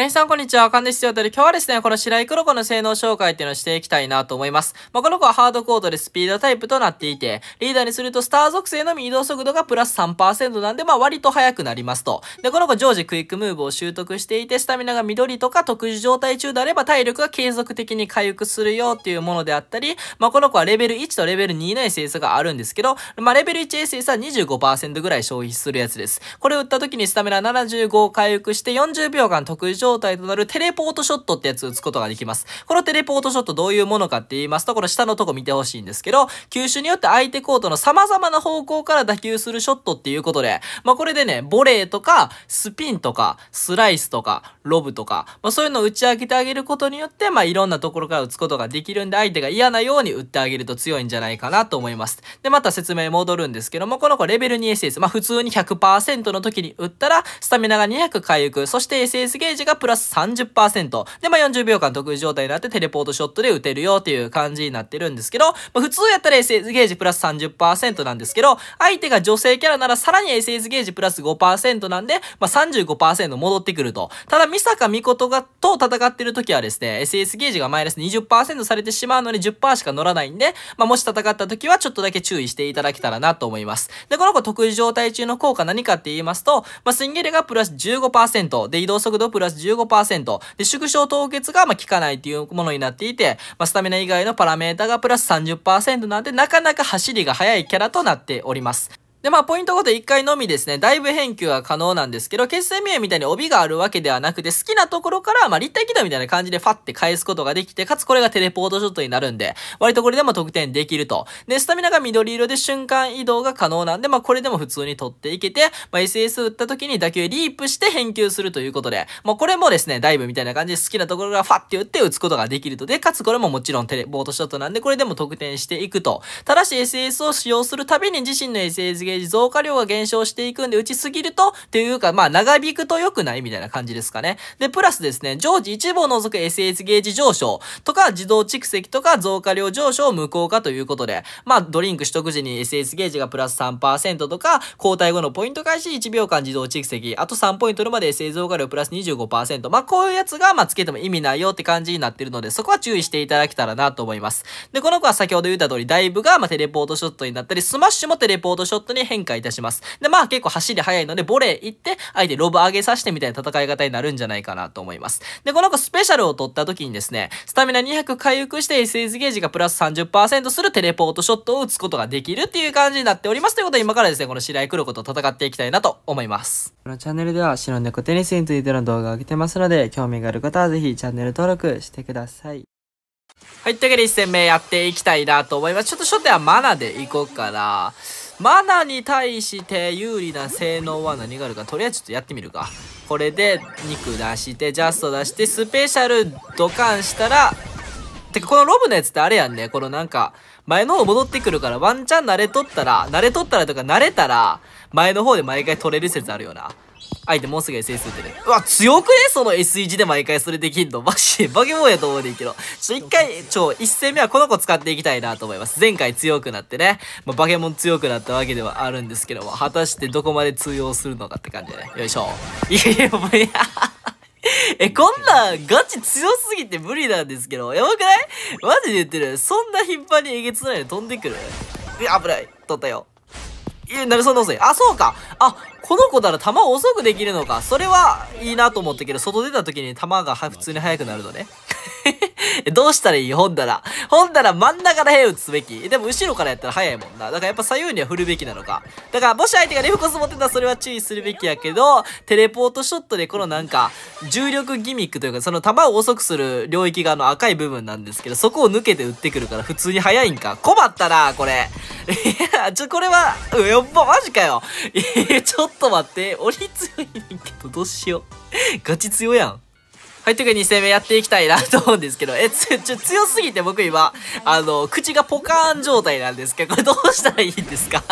かさん、こんにちは。あかんですよ。という今日はですね、この白井黒子の性能紹介っていうのをしていきたいなと思います。まあ、この子はハードコードでスピードタイプとなっていて、リーダーにするとスター属性のみ移動速度がプラス3%なんで、まあ、割と速くなりますと。で、この子常時クイックムーブを習得していて、スタミナが緑とか特殊状態中であれば体力が継続的に回復するよっていうものであったり、まあ、この子はレベル1とレベル2の SS があるんですけど、まあ、レベル 1SS は25%ぐらい消費するやつです。これ打った時にスタミナ75を回復して40秒間特殊状状態となるテレポートショットってやつ打つことができます。このテレポートショットどういうものかって言いますと、この下のとこ見てほしいんですけど、球種によって相手コートの様々な方向から打球するショットっていうことで、まあこれでね、ボレーとか、スピンとか、スライスとか、ロブとか、まあそういうのを打ち上げてあげることによって、まあいろんなところから打つことができるんで、相手が嫌なように打ってあげると強いんじゃないかなと思います。で、また説明戻るんですけども、この子レベル2 SS、まあ普通に100%の時に打ったら、スタミナが200回復、そして SS ゲージがプラス30%。で、まあ、40秒間得意状態になってテレポートショットで打てるよっていう感じになってるんですけど、まあ、普通やったら SS ゲージプラス30%なんですけど、相手が女性キャラならさらに SS ゲージプラス5%なんで、まあ、35%戻ってくると。ただ、ミサカミコトが、と戦ってる時はですね、SS ゲージがマイナス20%されてしまうのに10%しか乗らないんで、まあ、もし戦った時はちょっとだけ注意していただけたらなと思います。で、この子得意状態中の効果何かって言いますと、まあ、スインゲルがプラス15%、で、移動速度プラス15%。で、縮小凍結が、まあ、効かないっていうものになっていて、まあ、スタミナ以外のパラメータがプラス30%なんで、なかなか走りが速いキャラとなっております。で、まあ、ポイントごと1回のみですね、だいぶ返球は可能なんですけど、決戦名みたいに帯があるわけではなくて、好きなところから、まあ、立体軌道みたいな感じでファって返すことができて、かつこれがテレポートショットになるんで、割とこれでも得点できると。で、スタミナが緑色で瞬間移動が可能なんで、まあ、これでも普通に取っていけて、まあ、SS 打った時に打球リープして返球するということで、まあ、これもですね、ダイブみたいな感じで好きなところがファって打って打つことができると。で、かつこれももちろんテレポートショットなんで、これでも得点していくと。ただし SS を使用するたびに自身の SS ゲージ増加量が減少していくんで、打ちすぎると、っていうか、まあ、長引くと良くないみたいな感じですかね。で、プラスですね、常時一部を除く SS ゲージ上昇とか、自動蓄積とか増加量上昇無効化ということで、まあ、ドリンク取得時に SS ゲージがプラス3%とか、交代後のポイント開始1秒間自動蓄積、あと3ポイントまで SS 増加量プラス25%。まあ、こういうやつが、まあ、つけても意味ないよって感じになってるので、そこは注意していただけたらなと思います。で、この子は先ほど言った通り、ダイブが、まあ、テレポートショットになったり、スマッシュもテレポートショットにで変化いたします。で、まあ結構走り速いので、ボレー行って、相手ロブ上げさせてみたいな戦い方になるんじゃないかなと思います。で、この子スペシャルを取った時にですね、スタミナ200回復して SS ゲージがプラス30%するテレポートショットを打つことができるっていう感じになっております。ということで今からですね、この白井黒子と戦っていきたいなと思います。このチャンネルでは白猫テニスについての動画を上げてますので、興味がある方はぜひチャンネル登録してください。はい、というわけで1戦目やっていきたいなと思います。ちょっと初手はマナでいこうかな。マナに対して有利な性能は何があるか、とりあえずちょっとやってみるか。これで肉出して、ジャスト出して、スペシャルドカンしたら、てかこのロブのやつってあれやんね。このなんか、前の方戻ってくるからワンチャン慣れとったら、慣れとったらとか慣れたら、前の方で毎回取れる説あるよな。相手もうすぐ SS ってね。うわ、強くねその SEG で毎回それできんの。マジでバケモンやと思うでいいけど。ちょ、一回、ちょ、一戦目はこの子使っていきたいなと思います。前回強くなってね、まあ、バケモン強くなったわけではあるんですけども、果たしてどこまで通用するのかって感じでね。よいしょ。いやいや、もういや。え、こんなガチ強すぎて無理なんですけど、やばくないマジで言ってる。そんな頻繁にえげつないで飛んでくる。危ない。取ったよ。え、なるそんな遅い。あ、そうか。あ、この子なら弾を遅くできるのか。それはいいなと思ったけど、外出た時に弾が普通に速くなるのね。どうしたらいい本棚。本棚真ん中らへん打つべき。でも後ろからやったら早いもんな。だからやっぱ左右には振るべきなのか。だからもし相手がレフコス持ってたらそれは注意するべきやけど、テレポートショットでこのなんか、重力ギミックというか、その球を遅くする領域があの赤い部分なんですけど、そこを抜けて打ってくるから普通に速いんか。困ったな、これ。いや、ちょ、これは、やっぱマジかよ。え、ちょっと待って。鬼強いねんけど、どうしよう。ガチ強やん。はい、というか2戦目やっていきたいなと思うんですけど、え、つ、ちょ、強すぎて僕今、あの、口がポカーン状態なんですけど、これどうしたらいいんですか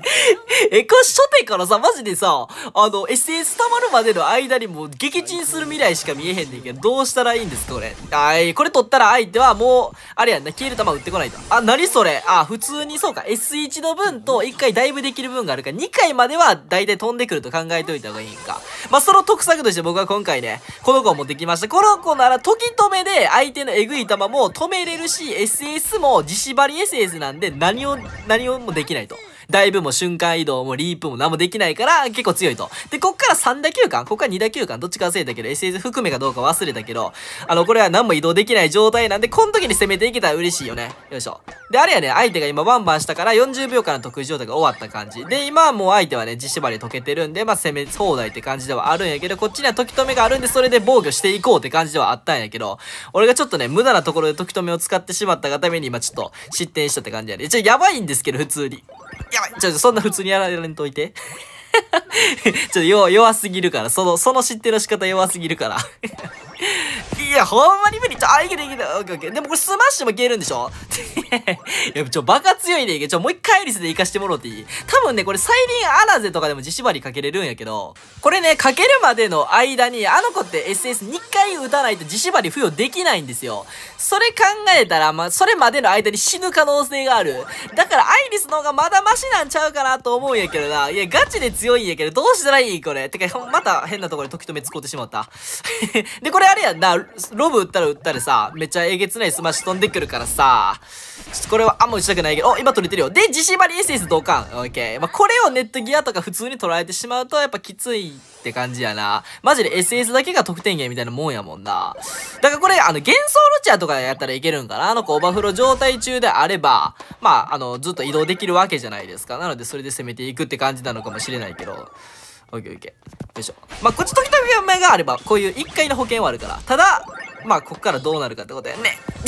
エコ初手からさ、マジでさ、あの、SS 溜まるまでの間にもう撃沈する未来しか見えへんねんけど、どうしたらいいんですか、これ。あい、これ取ったら相手はもう、あれやんな、消える球打ってこないと。あ、なにそれあ、普通にそうか、S1 の分と1回ダイブできる分があるから、2回までは大体飛んでくると考えといた方がいいんか。まあ、その特策として僕は今回ね、この子を持ってきました。この子なら、時止めで相手のエグい球も止めれるし、SS も自縛り SS なんで何を、何をもできないと。ダイブも瞬間移動もリープも何もできないから結構強いと。で、こっから3打球間、こっから2打球間、どっちか忘れたけど、SS 含めかどうか忘れたけど、あの、これは何も移動できない状態なんで、この時に攻めていけたら嬉しいよね。よいしょ。で、あれやね、相手が今バンバンしたから40秒間の得意状態が終わった感じ。で、今はもう相手はね、地縛り溶けてるんで、まあ攻め放題って感じではあるんやけど、こっちには時止めがあるんで、それで防御していこうって感じではあったんやけど、俺がちょっとね、無駄なところで時止めを使ってしまったがために今ちょっと失点したって感じやね。ちょ、やばいんですけど、普通に。やばい、ちょ、そんな普通にやられんといて。ちょっと弱すぎるから、その、その知ってる仕方弱すぎるから。いや、ほんまに無理。ちょ、あ、いけるいける。オッケーオッケー。でもこれスマッシュも消えるんでしょ いや、ちょ、バカ強いねいけちょ、もう一回アイリスで行かしてもろうていい多分ね、これサイリンアラゼとかでも自縛りかけれるんやけど、これね、かけるまでの間に、あの子って SS2 回打たないと自縛り付与できないんですよ。それ考えたら、まあ、それまでの間に死ぬ可能性がある。だから、アイリスの方がまだマシなんちゃうかなと思うんやけどな。いや、ガチで強いんやけど、どうしたらいいこれ。てか、また変なところで時止め使ってしまった。で、これあれやんな、ロブ打ったら打ったでさ、めっちゃえげつないスマッシュ飛んでくるからさ、ちょっとこれはあんま打ちたくないけど、お、今取れてるよ。で、自信バリエスエス同感。オッケー。まあ、これをネットギアとか普通に捉えてしまうと、やっぱきついって感じやな。マジで SS だけが得点源みたいなもんやもんな。だからこれ、あの、幻想ロチアとかやったらいけるんかなあの子オバフロ状態中であれば、まあ、あの、ずっと移動できるわけじゃないですか。なので、それで攻めていくって感じなのかもしれないけど。オッケーオッケー。よいしょ。まあ、こっち時々目があれば、こういう1回の保険はあるから。ただ、まあ、こっからどうなるかってことやんね。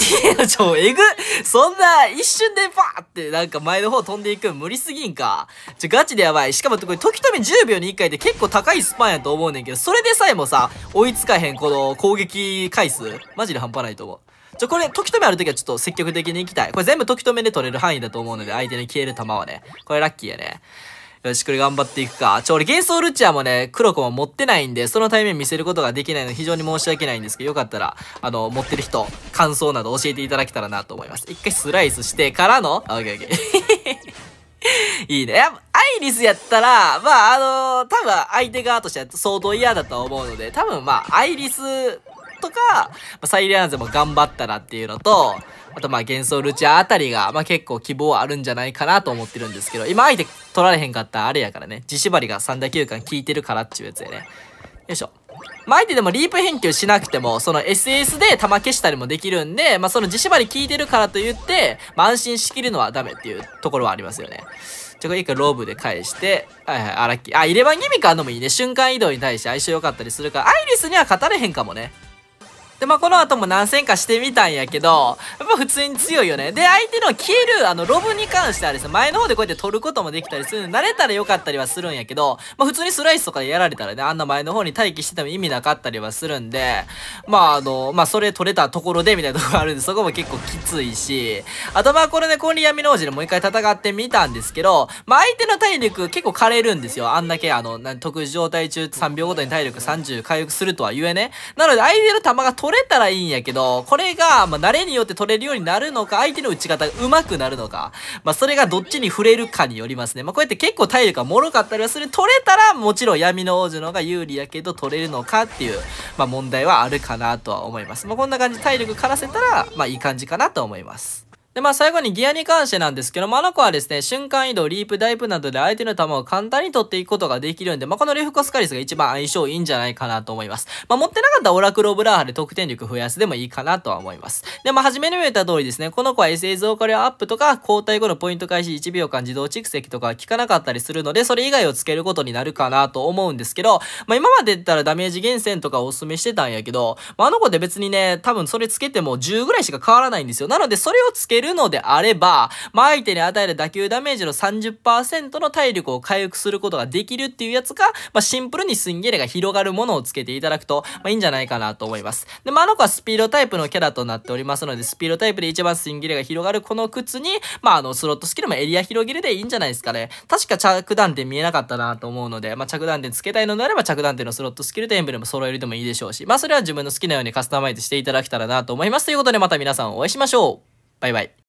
ちょ、えぐそんな、一瞬でパーってなんか前の方飛んでいく無理すぎんか。ちょ、ガチでやばい。しかもこれ、時々10秒に1回って結構高いスパンやと思うねんけど、それでさえもさ、追いつかへんこの攻撃回数。マジで半端ないと思う。ちょ、これ、時止めあるときはちょっと積極的に行きたい。これ全部時止めで取れる範囲だと思うので、相手に消える球はね。これラッキーやね。よし、これ頑張っていくか。ちょ、俺幻想ルチアもね、黒子も持ってないんで、その対面見せることができないの非常に申し訳ないんですけど、よかったら、あの、持ってる人、感想など教えていただけたらなと思います。一回スライスしてからの、オッケーオッケー。いいね。アイリスやったら、まあ、あのー、多分相手側としては相当嫌だと思うので、多分まあ、アイリスとか、サイレンーも頑張ったなっていうのと、あとまあ幻想ルチャあたりが、まあ結構希望あるんじゃないかなと思ってるんですけど、今相手取られへんかったあれやからね、地縛りが三打球間効いてるからっていうやつやね。よいしょ。まあ相手でもリープ返球しなくても、その SS で弾消したりもできるんで、まあその地縛り効いてるからと言って、まあ安心しきるのはダメっていうところはありますよね。ちょ、これ一回ローブで返して、はいはい、荒木。あ、入れ歯ギミカあんのもいいね。瞬間移動に対して相性良かったりするから、アイリスには勝たれへんかもね。で、まあ、この後も何戦かしてみたんやけど、やっぱ普通に強いよね。で、相手の消える、あの、ロブに関してはですね、前の方でこうやって取ることもできたりするの、慣れたら良かったりはするんやけど、まあ、普通にスライスとかでやられたらね、あんな前の方に待機してても意味なかったりはするんで、まあ、あの、まあ、それ取れたところでみたいなところあるんで、そこも結構きついし、あとまこれね、氷闇の王子でもう一回戦ってみたんですけど、まあ、相手の体力結構枯れるんですよ。あんだけ、あの、特殊状態中3秒ごとに体力30回復するとは言えね。なので、相手の球が取れ取れたらいいんやけど、これが、まあ、慣れによって取れるようになるのか、相手の打ち方が上手くなるのか、まあ、それがどっちに触れるかによりますね。まあ、こうやって結構体力が脆かったりはする。取れたら、もちろん闇の王子の方が有利やけど、取れるのかっていう、まあ、問題はあるかなとは思います。まあ、こんな感じで体力枯らせたら、まあ、いい感じかなと思います。で、まあ最後にギアに関してなんですけども、あの子はですね、瞬間移動、リープ、ダイプなどで相手の球を簡単に取っていくことができるんで、まあこのレフコスカリスが一番相性いいんじゃないかなと思います。まあ持ってなかったオラクロブラーハで得点力増やすでもいいかなとは思います。で、まあ初めに見えた通りですね、この子は SA 増加量アップとか、交代後のポイント開始1秒間自動蓄積とか効かなかったりするので、それ以外をつけることになるかなと思うんですけど、まあ今まで言ったらダメージ厳選とかお勧めしてたんやけど、まああの子って別にね、多分それつけても10ぐらいしか変わらないんですよ。なのでそれをつけるるのであれば、まあ、相手に与える打球ダメージの30%の体力を回復することができるっていうやつか、まあ、シンプルにスンゲレが広がるものをつけていただくと、まあ、いいんじゃないかなと思います。で、まあ、あの子はスピードタイプのキャラとなっておりますので、スピードタイプで一番スインゲレが広がるこの靴に、まあ、あの、スロットスキルもエリア広げるでいいんじゃないですかね。確か着弾点見えなかったなと思うので、まあ、着弾点つけたいのであれば着弾点のスロットスキルとエンブレム揃えるでもいいでしょうし、まあ、それは自分の好きなようにカスタマイズしていただけたらなと思います。ということで、また皆さんお会いしましょう。バイバイ。